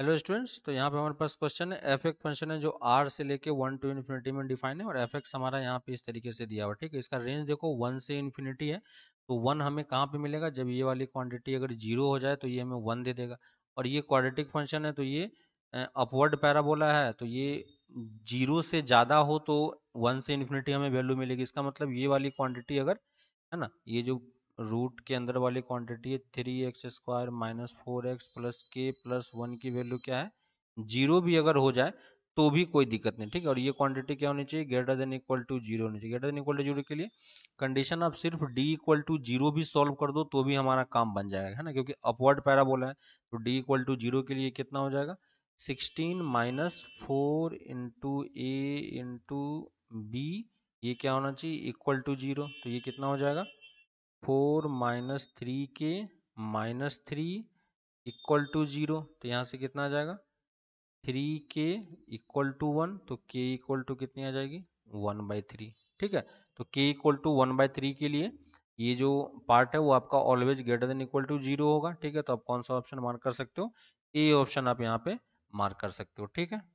hello students तो यहाँ पे हमारे पास क्वेश्चन है एफ एक फंक्शन है जो आर से लेके वन टू इन्फिनिटी में डिफाइन है और एफ एक्स हमारा यहाँ पे इस तरीके से दिया हुआ ठीक है इसका रेंज देखो वन से इन्फिनिटी है तो वन हमें कहाँ पे मिलेगा जब ये वाली क्वांटिटी अगर जीरो हो जाए तो ये हमें वन दे देगा और ये क्वाड्रेटिक फंक्शन है तो ये अपवर्ड पैराबोला है तो ये जीरो से ज़्यादा हो तो वन से इन्फिनिटी हमें वैल्यू मिलेगी इसका मतलब ये वाली क्वान्टिटी अगर है ना ये जो रूट के अंदर वाली क्वांटिटी है three x square minus four x plus k plus one की वैल्यू क्या है जीरो भी अगर हो जाए तो भी कोई दिक्कत नहीं ठीक है और ये क्वांटिटी क्या होनी चाहिए greater than equal to zero होनी चाहिए greater than equal to zero के लिए कंडीशन आप सिर्फ डी इक्वल टू जीरो भी सॉल्व कर दो तो भी हमारा काम बन जाएगा है ना क्योंकि अपवर्ड पैरा बोला है तो डी इक्वल टू जीरो के लिए कितना हो जाएगा sixteen minus four into a into b ये क्या होना चाहिए इक्वल टू जीरो तो ये कितना हो जाएगा four minus three k minus three equal to zero तो यहाँ से कितना आ जाएगा थ्री के इक्वल टू वन तो के इक्वल टू कितनी आ जाएगी वन बाई थ्री ठीक है तो k equal to one by three के लिए ये जो पार्ट है वो आपका always greater than equal to zero होगा ठीक है तो आप कौन सा ऑप्शन मार्क कर सकते हो ए ऑप्शन आप यहाँ पे मार्क कर सकते हो ठीक है